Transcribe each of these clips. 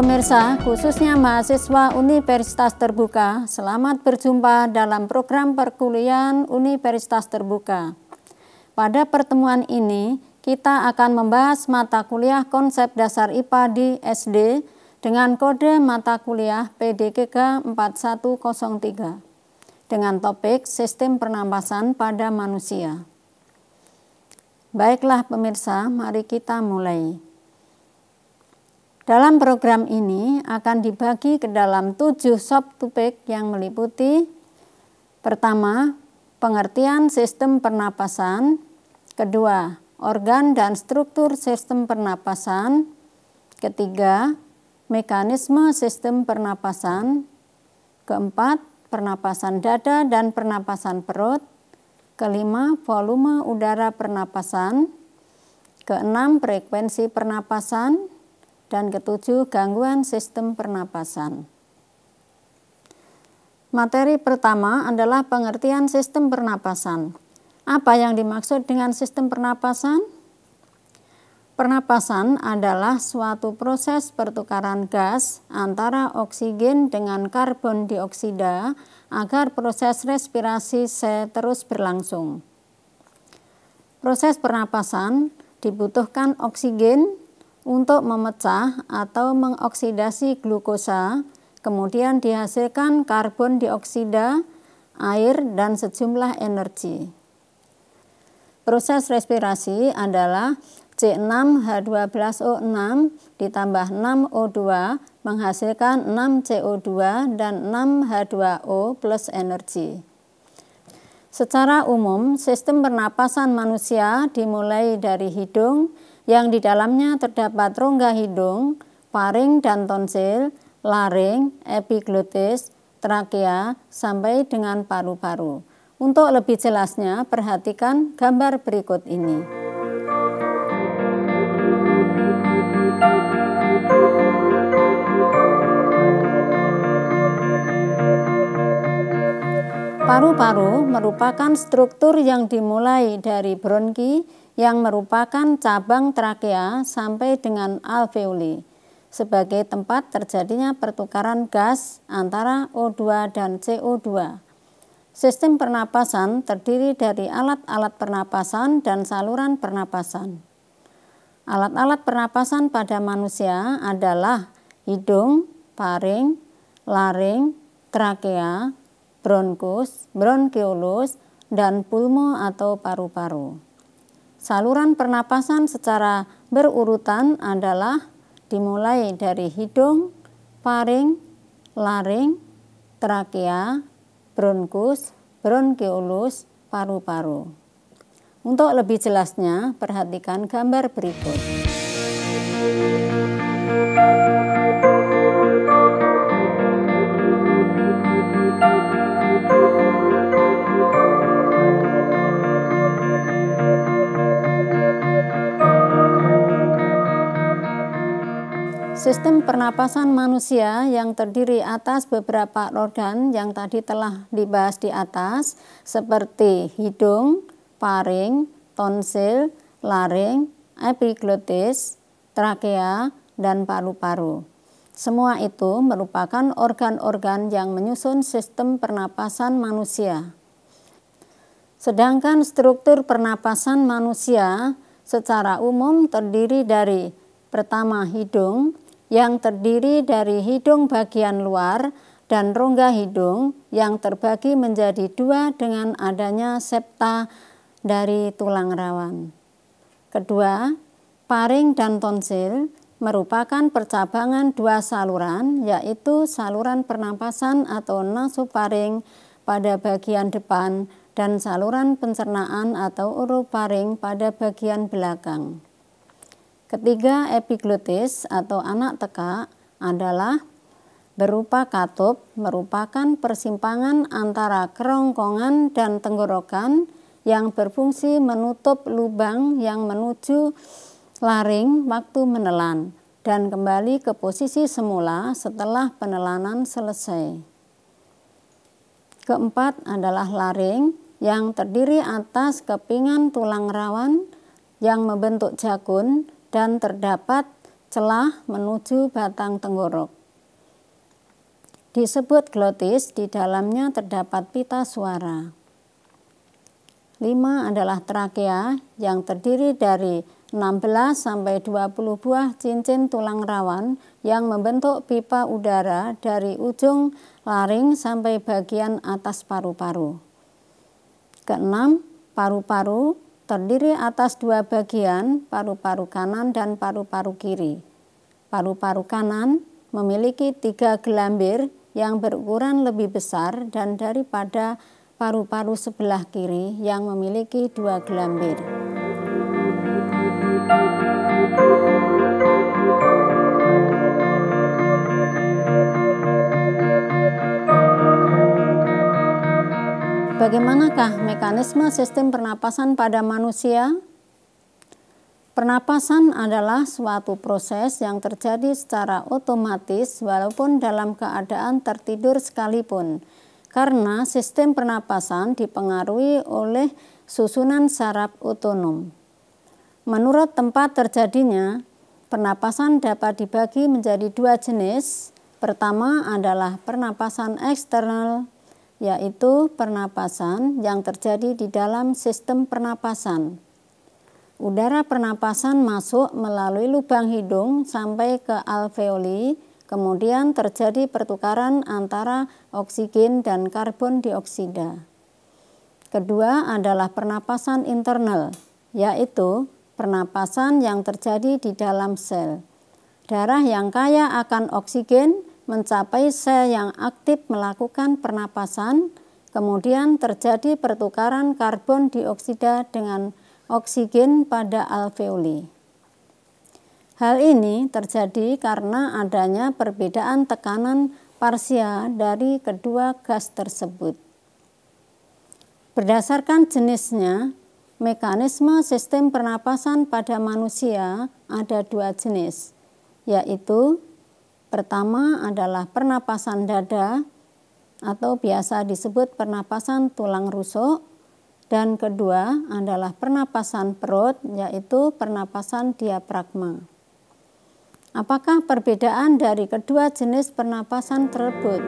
Pemirsa, khususnya mahasiswa Universitas Terbuka, selamat berjumpa dalam program perkuliahan Universitas Terbuka. Pada pertemuan ini, kita akan membahas mata kuliah konsep dasar IPA di SD dengan kode mata kuliah PDKK 4103 dengan topik sistem pernapasan pada manusia. Baiklah pemirsa, mari kita mulai. Dalam program ini akan dibagi ke dalam tujuh subtopik yang meliputi pertama, pengertian sistem pernapasan, kedua, organ dan struktur sistem pernapasan, ketiga, mekanisme sistem pernapasan, keempat, pernapasan dada dan pernapasan perut, kelima volume udara pernapasan, keenam frekuensi pernapasan, dan ketujuh gangguan sistem pernapasan. Materi pertama adalah pengertian sistem pernapasan. Apa yang dimaksud dengan sistem pernapasan? Pernapasan adalah suatu proses pertukaran gas antara oksigen dengan karbon dioksida agar proses respirasi sel terus berlangsung. Proses pernapasan dibutuhkan oksigen untuk memecah atau mengoksidasi glukosa, kemudian dihasilkan karbon dioksida, air, dan sejumlah energi. Proses respirasi adalah C6H12O6 ditambah 6O2 menghasilkan 6CO2 dan 6H2O plus energi. Secara umum, sistem pernapasan manusia dimulai dari hidung, yang di dalamnya terdapat rongga hidung, faring dan tonsil, laring, epiglotis, trakea, sampai dengan paru-paru. Untuk lebih jelasnya, perhatikan gambar berikut ini. Paru-paru merupakan struktur yang dimulai dari bronki yang merupakan cabang trakea sampai dengan alveoli sebagai tempat terjadinya pertukaran gas antara O2 dan CO2. Sistem pernapasan terdiri dari alat-alat pernapasan dan saluran pernapasan. Alat-alat pernapasan pada manusia adalah hidung, paring, laring, trakea, bronkus, bronkiolus, dan pulmo atau paru-paru. Saluran pernapasan secara berurutan adalah dimulai dari hidung, paring, laring, trakea, bronkus, bronkiolus, paru-paru. Untuk lebih jelasnya, perhatikan gambar berikut. Sistem pernapasan manusia yang terdiri atas beberapa organ yang tadi telah dibahas di atas seperti hidung, paring, tonsil, laring, epiglotis, trakea, dan paru-paru. Semua itu merupakan organ-organ yang menyusun sistem pernapasan manusia. Sedangkan struktur pernapasan manusia secara umum terdiri dari pertama hidung, yang terdiri dari hidung bagian luar dan rongga hidung yang terbagi menjadi dua dengan adanya septa dari tulang rawan. Kedua, paring dan tonsil merupakan percabangan dua saluran, yaitu saluran pernapasan atau nasofaring pada bagian depan dan saluran pencernaan atau uroparing pada bagian belakang. Ketiga epiglutis atau anak teka adalah berupa katup merupakan persimpangan antara kerongkongan dan tenggorokan yang berfungsi menutup lubang yang menuju laring waktu menelan dan kembali ke posisi semula setelah penelanan selesai. Keempat adalah laring yang terdiri atas kepingan tulang rawan yang membentuk jakun dan terdapat celah menuju batang tenggorok. Disebut glotis, di dalamnya terdapat pita suara. Lima adalah trakea yang terdiri dari 16 sampai 20 buah cincin tulang rawan yang membentuk pipa udara dari ujung laring sampai bagian atas paru-paru. Keenam, paru-paru terdiri atas dua bagian, paru-paru kanan dan paru-paru kiri. Paru-paru kanan memiliki tiga gelambir yang berukuran lebih besar dan daripada paru-paru sebelah kiri yang memiliki dua gelambir. Thank you. Bagaimanakah mekanisme sistem pernapasan pada manusia? Pernapasan adalah suatu proses yang terjadi secara otomatis walaupun dalam keadaan tertidur sekalipun. Karena sistem pernapasan dipengaruhi oleh susunan saraf otonom. Menurut tempat terjadinya, pernapasan dapat dibagi menjadi dua jenis. Pertama adalah pernapasan eksternal yaitu pernapasan yang terjadi di dalam sistem pernapasan. Udara pernapasan masuk melalui lubang hidung sampai ke alveoli, kemudian terjadi pertukaran antara oksigen dan karbon dioksida. Kedua adalah pernapasan internal, yaitu pernapasan yang terjadi di dalam sel. Darah yang kaya akan oksigen mencapai sel yang aktif melakukan pernapasan, kemudian terjadi pertukaran karbon dioksida dengan oksigen pada alveoli. Hal ini terjadi karena adanya perbedaan tekanan parsial dari kedua gas tersebut. Berdasarkan jenisnya, mekanisme sistem pernapasan pada manusia ada dua jenis, yaitu Pertama adalah pernapasan dada atau biasa disebut pernapasan tulang rusuk dan kedua adalah pernapasan perut yaitu pernapasan diafragma. Apakah perbedaan dari kedua jenis pernapasan tersebut?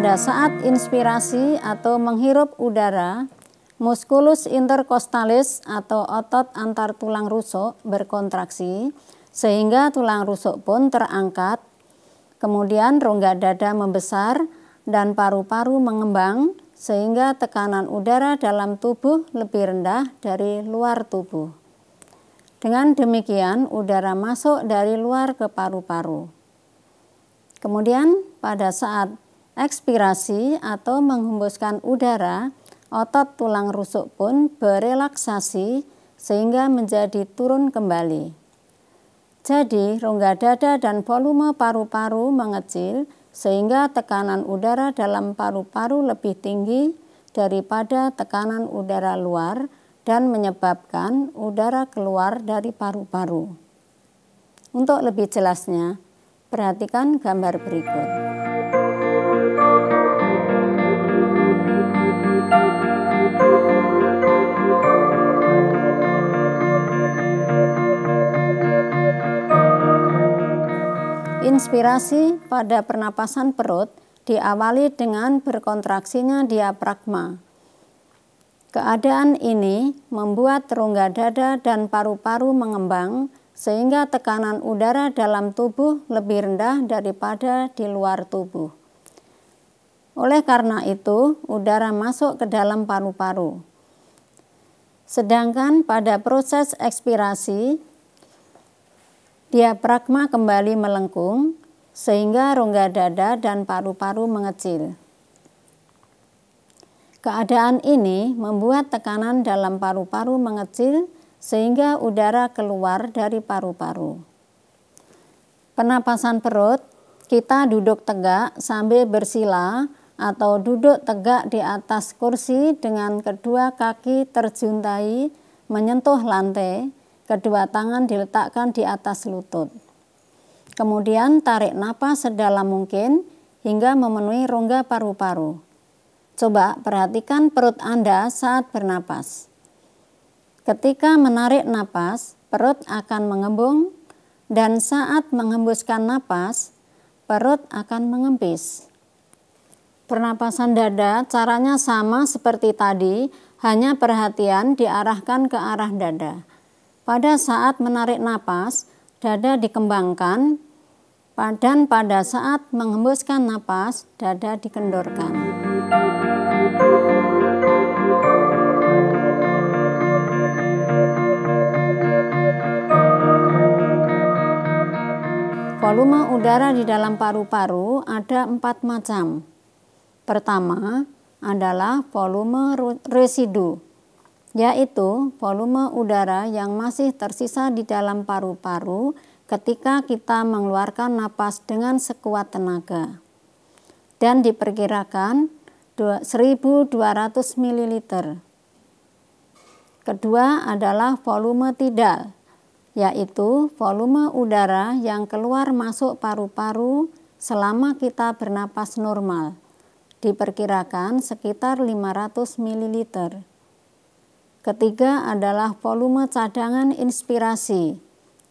pada saat inspirasi atau menghirup udara, musculus intercostalis atau otot antar tulang rusuk berkontraksi sehingga tulang rusuk pun terangkat. Kemudian rongga dada membesar dan paru-paru mengembang sehingga tekanan udara dalam tubuh lebih rendah dari luar tubuh. Dengan demikian, udara masuk dari luar ke paru-paru. Kemudian pada saat ekspirasi atau menghembuskan udara, otot tulang rusuk pun berelaksasi sehingga menjadi turun kembali. Jadi, rongga dada dan volume paru-paru mengecil sehingga tekanan udara dalam paru-paru lebih tinggi daripada tekanan udara luar dan menyebabkan udara keluar dari paru-paru. Untuk lebih jelasnya, perhatikan gambar berikut. Inspirasi pada pernapasan perut diawali dengan berkontraksinya diafragma. Keadaan ini membuat rongga dada dan paru-paru mengembang sehingga tekanan udara dalam tubuh lebih rendah daripada di luar tubuh. Oleh karena itu, udara masuk ke dalam paru-paru. Sedangkan pada proses ekspirasi, Diafragma kembali melengkung, sehingga rongga dada dan paru-paru mengecil. Keadaan ini membuat tekanan dalam paru-paru mengecil, sehingga udara keluar dari paru-paru. Penapasan perut, kita duduk tegak sambil bersila atau duduk tegak di atas kursi dengan kedua kaki terjuntai menyentuh lantai Kedua tangan diletakkan di atas lutut. Kemudian tarik napas sedalam mungkin hingga memenuhi rongga paru-paru. Coba perhatikan perut Anda saat bernapas. Ketika menarik napas, perut akan mengembung dan saat menghembuskan napas, perut akan mengempis. Pernapasan dada caranya sama seperti tadi, hanya perhatian diarahkan ke arah dada. Pada saat menarik napas, dada dikembangkan, dan pada saat menghembuskan napas, dada dikendorkan. Volume udara di dalam paru-paru ada empat macam. Pertama adalah volume residu yaitu volume udara yang masih tersisa di dalam paru-paru ketika kita mengeluarkan napas dengan sekuat tenaga. Dan diperkirakan 1200 ml. Kedua adalah volume tidal, yaitu volume udara yang keluar masuk paru-paru selama kita bernapas normal. Diperkirakan sekitar 500 ml. Ketiga adalah volume cadangan inspirasi,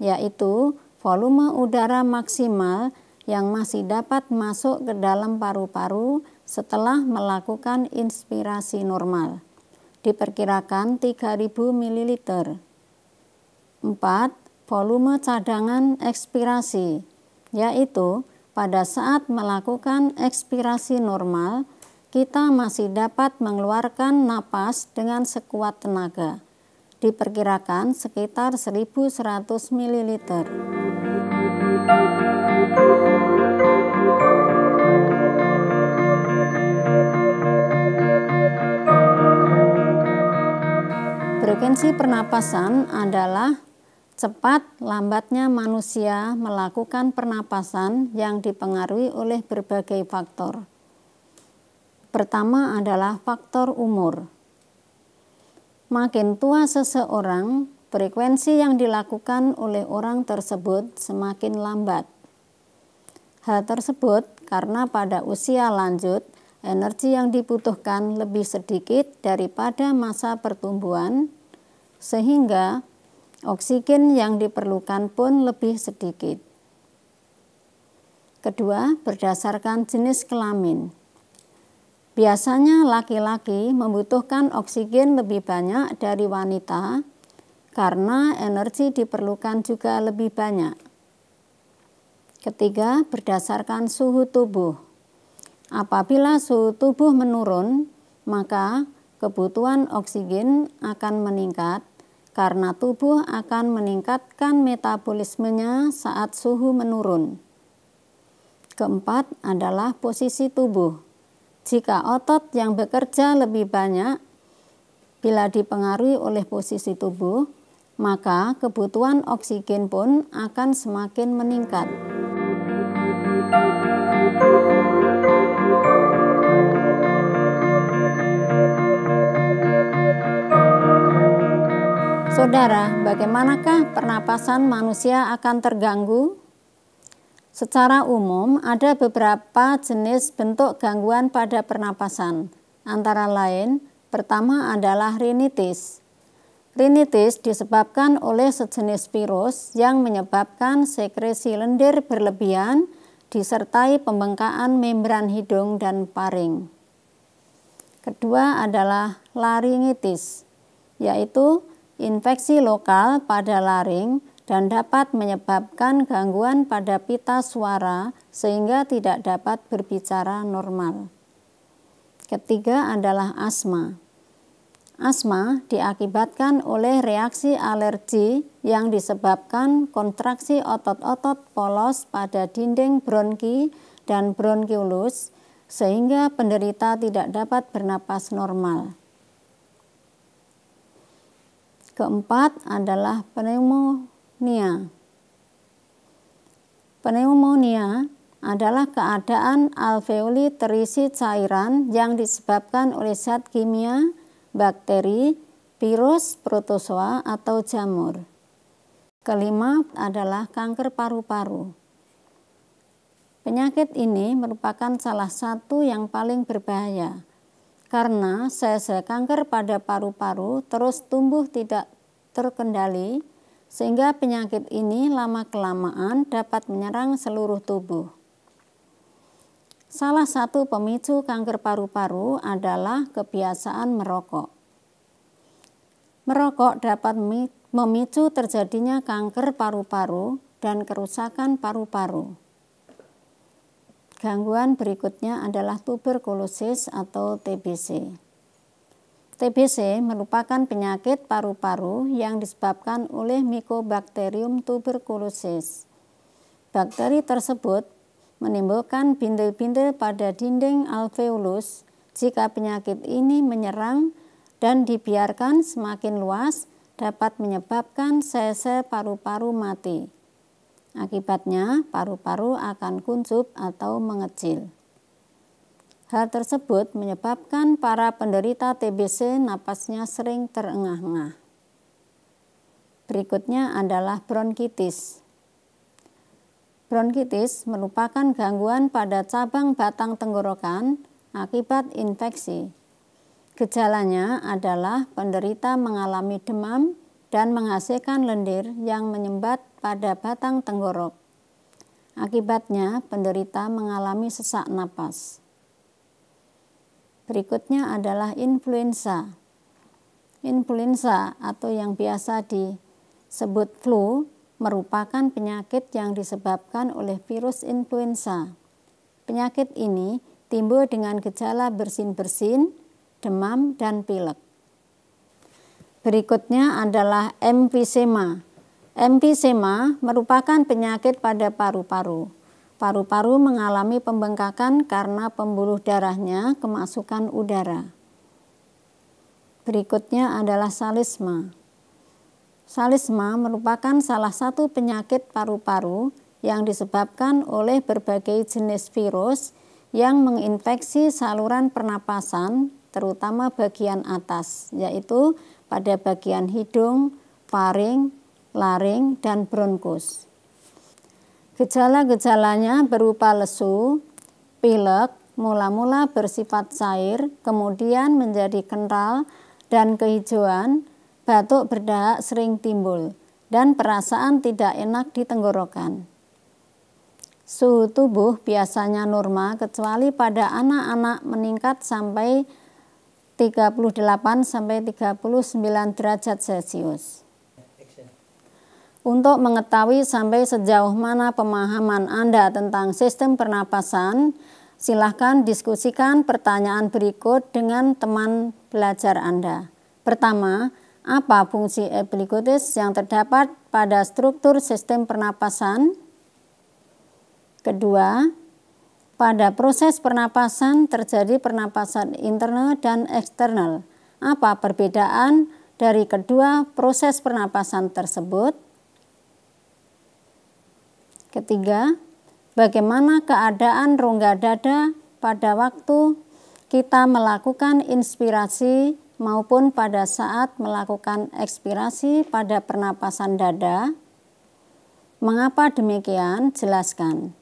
yaitu volume udara maksimal yang masih dapat masuk ke dalam paru-paru setelah melakukan inspirasi normal. Diperkirakan 3000 ml. Empat Volume cadangan ekspirasi, yaitu pada saat melakukan ekspirasi normal, kita masih dapat mengeluarkan napas dengan sekuat tenaga. Diperkirakan sekitar 1100 ml. Frekuensi pernapasan adalah cepat lambatnya manusia melakukan pernapasan yang dipengaruhi oleh berbagai faktor. Pertama adalah faktor umur. Makin tua seseorang, frekuensi yang dilakukan oleh orang tersebut semakin lambat. Hal tersebut karena pada usia lanjut, energi yang dibutuhkan lebih sedikit daripada masa pertumbuhan, sehingga oksigen yang diperlukan pun lebih sedikit. Kedua, berdasarkan jenis kelamin. Biasanya laki-laki membutuhkan oksigen lebih banyak dari wanita karena energi diperlukan juga lebih banyak. Ketiga, berdasarkan suhu tubuh. Apabila suhu tubuh menurun, maka kebutuhan oksigen akan meningkat karena tubuh akan meningkatkan metabolismenya saat suhu menurun. Keempat adalah posisi tubuh. Jika otot yang bekerja lebih banyak bila dipengaruhi oleh posisi tubuh, maka kebutuhan oksigen pun akan semakin meningkat. Saudara, bagaimanakah pernapasan manusia akan terganggu Secara umum, ada beberapa jenis bentuk gangguan pada pernapasan. Antara lain, pertama adalah rinitis. Rinitis disebabkan oleh sejenis virus yang menyebabkan sekresi lendir berlebihan disertai pembengkakan membran hidung dan paring. Kedua adalah laringitis, yaitu infeksi lokal pada laring dan dapat menyebabkan gangguan pada pita suara sehingga tidak dapat berbicara normal. Ketiga adalah asma. Asma diakibatkan oleh reaksi alergi yang disebabkan kontraksi otot-otot polos pada dinding bronki dan bronkiolus sehingga penderita tidak dapat bernapas normal. Keempat adalah pneumonia nia. Pneumonia adalah keadaan alveoli terisi cairan yang disebabkan oleh zat kimia, bakteri, virus, protozoa, atau jamur. Kelima adalah kanker paru-paru. Penyakit ini merupakan salah satu yang paling berbahaya karena sel-sel kanker pada paru-paru terus tumbuh tidak terkendali sehingga penyakit ini lama-kelamaan dapat menyerang seluruh tubuh. Salah satu pemicu kanker paru-paru adalah kebiasaan merokok. Merokok dapat memicu terjadinya kanker paru-paru dan kerusakan paru-paru. Gangguan berikutnya adalah tuberkulosis atau TBC. TBC merupakan penyakit paru-paru yang disebabkan oleh Mycobacterium tuberculosis. Bakteri tersebut menimbulkan bintil-bintil pada dinding alveolus jika penyakit ini menyerang dan dibiarkan semakin luas dapat menyebabkan sel-sel paru-paru mati. Akibatnya, paru-paru akan kuncup atau mengecil. Hal tersebut menyebabkan para penderita TBC napasnya sering terengah-engah. Berikutnya adalah bronkitis. Bronkitis merupakan gangguan pada cabang batang tenggorokan akibat infeksi. Gejalanya adalah penderita mengalami demam dan menghasilkan lendir yang menyembat pada batang tenggorok. Akibatnya, penderita mengalami sesak napas. Berikutnya adalah influenza. Influenza atau yang biasa disebut flu merupakan penyakit yang disebabkan oleh virus influenza. Penyakit ini timbul dengan gejala bersin-bersin, demam, dan pilek. Berikutnya adalah emfisema. Emfisema merupakan penyakit pada paru-paru Paru-paru mengalami pembengkakan karena pembuluh darahnya kemasukan udara. Berikutnya adalah salisma. Salisma merupakan salah satu penyakit paru-paru yang disebabkan oleh berbagai jenis virus yang menginfeksi saluran pernapasan, terutama bagian atas, yaitu pada bagian hidung, faring, laring, dan bronkus. Gejala-gejalanya berupa lesu, pilek, mula-mula bersifat cair, kemudian menjadi kental dan kehijauan, batuk berdahak sering timbul, dan perasaan tidak enak di tenggorokan. Suhu tubuh biasanya normal kecuali pada anak-anak meningkat sampai 38 sampai 39 derajat Celcius untuk mengetahui sampai sejauh mana pemahaman Anda tentang sistem pernapasan, silahkan diskusikan pertanyaan berikut dengan teman belajar Anda. Pertama, apa fungsi epiglottis yang terdapat pada struktur sistem pernapasan? Kedua, pada proses pernapasan terjadi pernapasan internal dan eksternal. Apa perbedaan dari kedua proses pernapasan tersebut? Ketiga, bagaimana keadaan rongga dada pada waktu kita melakukan inspirasi maupun pada saat melakukan ekspirasi pada pernapasan dada. Mengapa demikian? Jelaskan.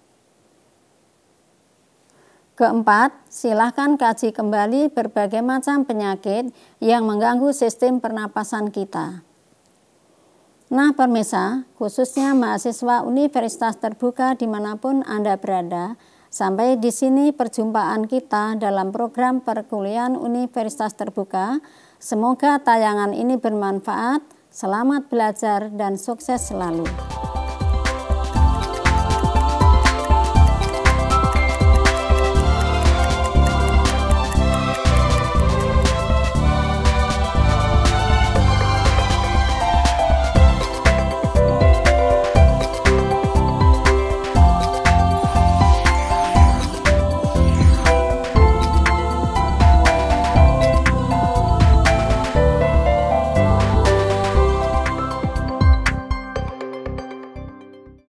Keempat, silahkan kaji kembali berbagai macam penyakit yang mengganggu sistem pernapasan kita. Nah pemirsa, khususnya mahasiswa universitas terbuka dimanapun Anda berada, sampai di sini perjumpaan kita dalam program perkuliahan universitas terbuka. Semoga tayangan ini bermanfaat, selamat belajar dan sukses selalu.